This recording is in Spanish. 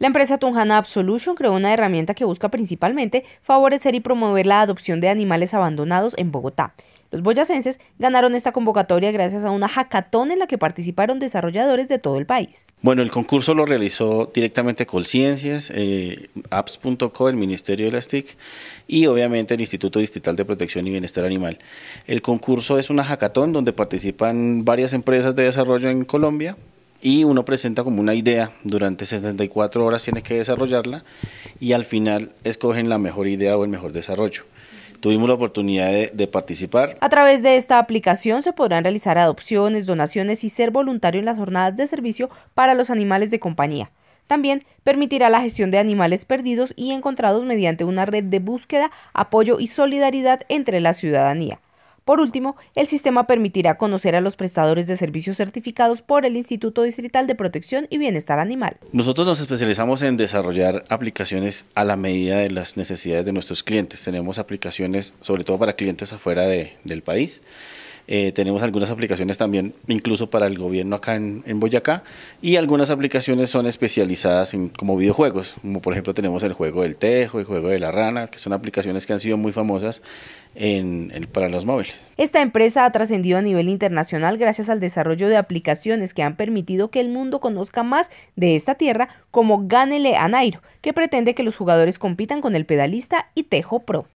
La empresa Tunjana Absolution creó una herramienta que busca principalmente favorecer y promover la adopción de animales abandonados en Bogotá. Los boyacenses ganaron esta convocatoria gracias a una hackathon en la que participaron desarrolladores de todo el país. Bueno, el concurso lo realizó directamente Colciencias, eh, apps.co, el Ministerio de las TIC y obviamente el Instituto Distrital de Protección y Bienestar Animal. El concurso es una hackathon donde participan varias empresas de desarrollo en Colombia y uno presenta como una idea, durante 74 horas tienes que desarrollarla y al final escogen la mejor idea o el mejor desarrollo. Tuvimos la oportunidad de, de, participar. A través de esta aplicación se podrán realizar adopciones, donaciones y ser voluntario en las jornadas de servicio para los animales de compañía. También permitirá la gestión de animales perdidos y encontrados mediante una red de búsqueda, apoyo y solidaridad entre la ciudadanía. Por último, el sistema permitirá conocer a los prestadores de servicios certificados por el Instituto Distrital de Protección y Bienestar Animal. Nosotros nos especializamos en desarrollar aplicaciones a la medida de las necesidades de nuestros clientes. Tenemos aplicaciones sobre todo para clientes afuera del país. Eh, tenemos algunas aplicaciones también incluso para el gobierno acá en, Boyacá y algunas aplicaciones son especializadas como videojuegos, como por ejemplo tenemos el juego del tejo, el juego de la rana, que son aplicaciones que han sido muy famosas para los móviles. Esta empresa ha trascendido a nivel internacional gracias al desarrollo de aplicaciones que han permitido que el mundo conozca más de esta tierra como Gánele a Nairo, que pretende que los jugadores compitan con el pedalista y Tejo Pro.